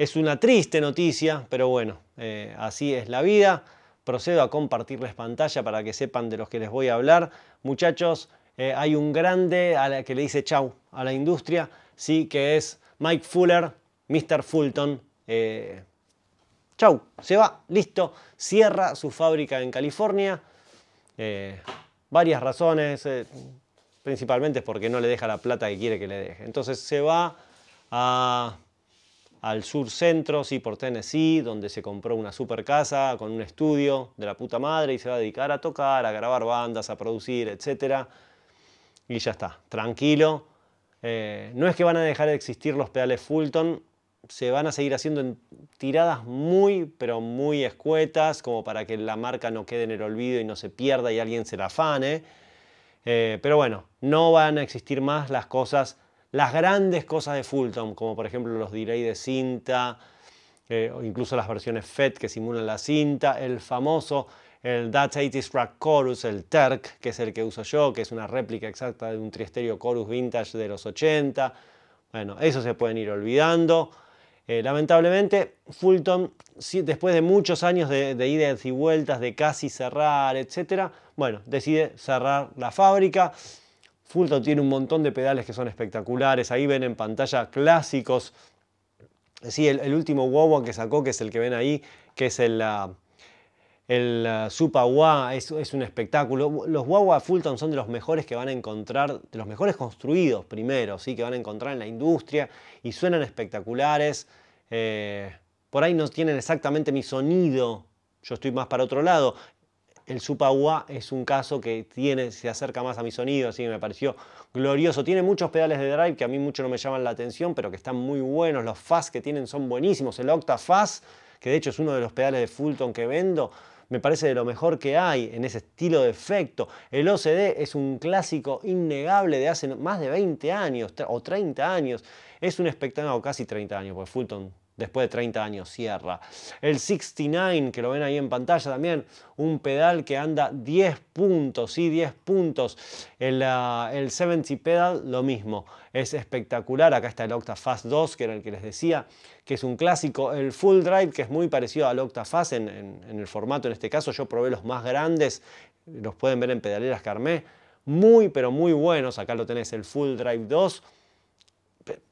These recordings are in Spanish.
Es una triste noticia, pero bueno, eh, así es la vida. Procedo a compartirles pantalla para que sepan de los que les voy a hablar. Muchachos, eh, hay un grande a la que le dice chau a la industria, sí, que es Mike Fuller, Mr. Fulton. Eh, chau, se va, listo. Cierra su fábrica en California. varias razones, principalmente es porque no le deja la plata que quiere que le deje. Entonces se va a al sur centro, sí, por Tennessee, donde se compró una super casa con un estudio de la puta madre y se va a dedicar a tocar, a grabar bandas, a producir, etc. Y ya está, tranquilo. Eh, no es que van a dejar de existir los pedales Fulton, se van a seguir haciendo en tiradas muy, pero muy escuetas, como para que la marca no quede en el olvido y no se pierda y alguien se la afane. Eh, pero bueno, no van a existir más las cosas las grandes cosas de Fulton, como por ejemplo los delay de cinta, eh, o incluso las versiones FET que simulan la cinta, el famoso el That's 80s Rack Chorus, el TERC, que es el que uso yo, que es una réplica exacta de un triestereo chorus vintage de los 80. Bueno, eso se pueden ir olvidando. Eh, lamentablemente, Fulton, después de muchos años de, de, idas y vueltas, de casi cerrar, etc., bueno, decide cerrar la fábrica. Fulton tiene un montón de pedales que son espectaculares. Ahí ven en pantalla clásicos. Sí, el, último Wawa que sacó, que es el que ven ahí, que es el, ah, el ah, Supa Wah, es, un espectáculo. Los Wawa Fulton son de los mejores que van a encontrar, de los mejores construidos primero, ¿sí? que van a encontrar en la industria y suenan espectaculares. Eh, por ahí no tienen exactamente mi sonido, yo estoy más para otro lado, el UA es un caso que tiene, se acerca más a mi sonido, así que me pareció glorioso. Tiene muchos pedales de drive que a mí mucho no me llaman la atención, pero que están muy buenos. Los Fuzz que tienen son buenísimos. El Octa que de hecho es uno de los pedales de Fulton que vendo, me parece de lo mejor que hay en ese estilo de efecto. El OCD es un clásico innegable de hace más de 20 años o 30 años. Es un espectáculo, casi 30 años, porque Fulton después de 30 años cierra. El 69, que lo ven ahí en pantalla también, un pedal que anda 10 puntos, y 10 puntos. El, ah, el 70 pedal, lo mismo, es espectacular. Acá está el Octafaz 2, que era el que les decía, que es un clásico. El Full Drive, que es muy parecido al Octafaz en, en, el formato en este caso. Yo probé los más grandes, los pueden ver en pedaleras Carmé. Muy, pero muy buenos. Acá lo tenés, el Full Drive 2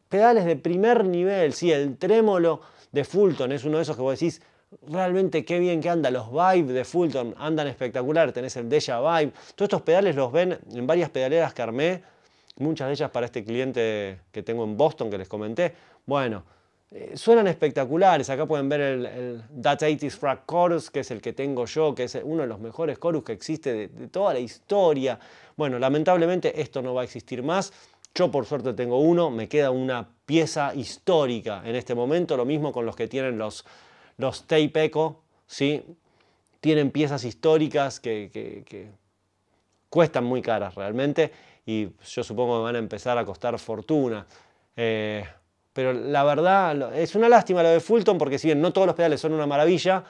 pedales de primer nivel, sí, el trémolo de Fulton es uno de esos que vos decís, realmente qué bien que anda, los vibes de Fulton andan espectacular, tenés el Deja Vibe, todos estos pedales los ven en varias pedaleras que armé, muchas de ellas para este cliente que tengo en Boston que les comenté, bueno, eh, suenan espectaculares, acá pueden ver el, el That 80s Chorus, que es el que tengo yo, que es uno de los mejores chorus que existe de toda la historia, bueno, lamentablemente esto no va a existir más, yo por suerte tengo uno, me queda una pieza histórica en este momento, lo mismo con los que tienen los, los tape ¿sí? tienen piezas históricas que, cuestan muy caras realmente y yo supongo que van a empezar a costar fortuna. Eh, pero la verdad, es una lástima lo de Fulton porque si bien no todos los pedales son una maravilla,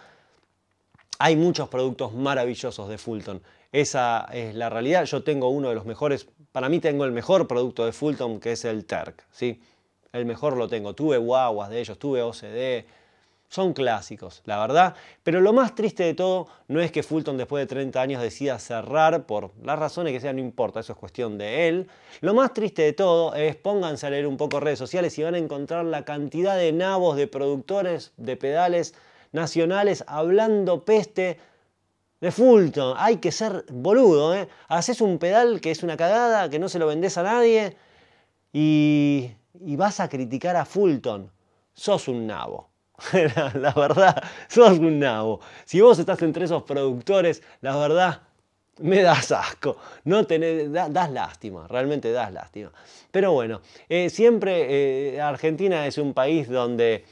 hay muchos productos maravillosos de Fulton. Esa es la realidad. Yo tengo uno de los mejores, para mí tengo el mejor producto de Fulton, que es el Terc. ¿sí? El mejor lo tengo. Tuve guaguas de ellos, tuve OCD. Son clásicos, la verdad. Pero lo más triste de todo no es que Fulton después de 30 años decida cerrar por las razones que sean, no importa, eso es cuestión de él. Lo más triste de todo es pónganse a leer un poco redes sociales y van a encontrar la cantidad de nabos, de productores, de pedales, nacionales hablando peste de Fulton. Hay que ser boludo, ¿eh? Haces un pedal que es una cagada, que no se lo vendés a nadie y, vas a criticar a Fulton. Sos un nabo. la, verdad, sos un nabo. Si vos estás entre esos productores, la verdad, me das asco, no das lástima, realmente das lástima. Pero bueno, eh, siempre eh, Argentina es un país donde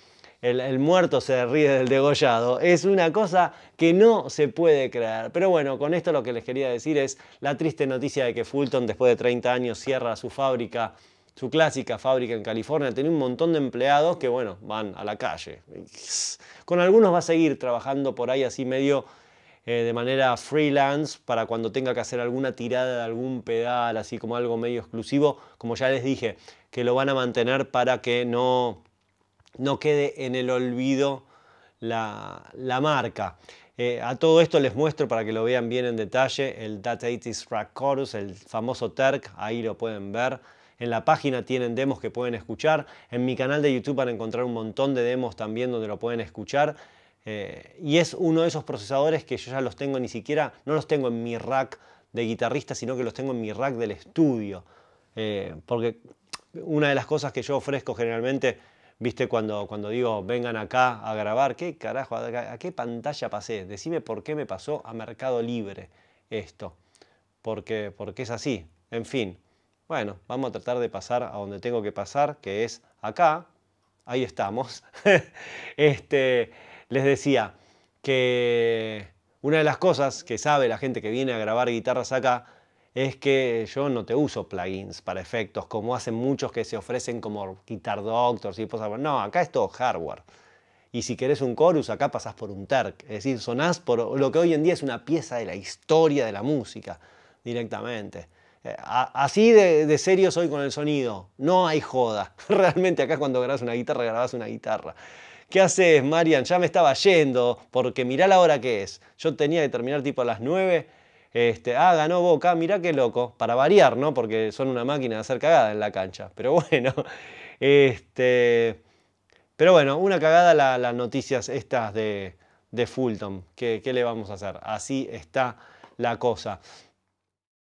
el, muerto se ríe del degollado. Es una cosa que no se puede creer. Pero bueno, con esto lo que les quería decir es la triste noticia de que Fulton después de 30 años cierra su fábrica, su clásica fábrica en California. Tiene un montón de empleados que bueno, van a la calle. Con algunos va a seguir trabajando por ahí así medio eh, de manera freelance para cuando tenga que hacer alguna tirada de algún pedal, así como algo medio exclusivo, como ya les dije, que lo van a mantener para que no no quede en el olvido la, marca. Eh, a todo esto les muestro para que lo vean bien en detalle el Data 80 Rack Chorus, el famoso TERC, ahí lo pueden ver. En la página tienen demos que pueden escuchar. En mi canal de YouTube van a encontrar un montón de demos también donde lo pueden escuchar. Eh, y es uno de esos procesadores que yo ya los tengo ni siquiera, no los tengo en mi rack de guitarrista, sino que los tengo en mi rack del estudio. Eh, porque una de las cosas que yo ofrezco generalmente ¿Viste cuando, cuando digo, vengan acá a grabar? ¿Qué carajo? ¿A qué pantalla pasé? Decime por qué me pasó a Mercado Libre esto. Porque, porque es así. En fin. Bueno, vamos a tratar de pasar a donde tengo que pasar, que es acá. Ahí estamos. este, les decía que una de las cosas que sabe la gente que viene a grabar guitarras acá es que yo no te uso plugins para efectos, como hacen muchos que se ofrecen como Guitar Doctors y cosas. No, acá es todo hardware. Y si querés un chorus, acá pasás por un terc. Es decir, sonás por lo que hoy en día es una pieza de la historia de la música directamente. Eh, así de, serio soy con el sonido. No hay joda. Realmente acá cuando grabas una guitarra, grabas una guitarra. ¿Qué haces, Marian? Ya me estaba yendo, porque mirá la hora que es. Yo tenía que terminar tipo a las 9 este, ah, ganó Boca, mirá qué loco, para variar, ¿no? Porque son una máquina de hacer cagada en la cancha. Pero bueno, este, pero bueno, una cagada las noticias estas de, de Fulton. ¿Qué le vamos a hacer? Así está la cosa.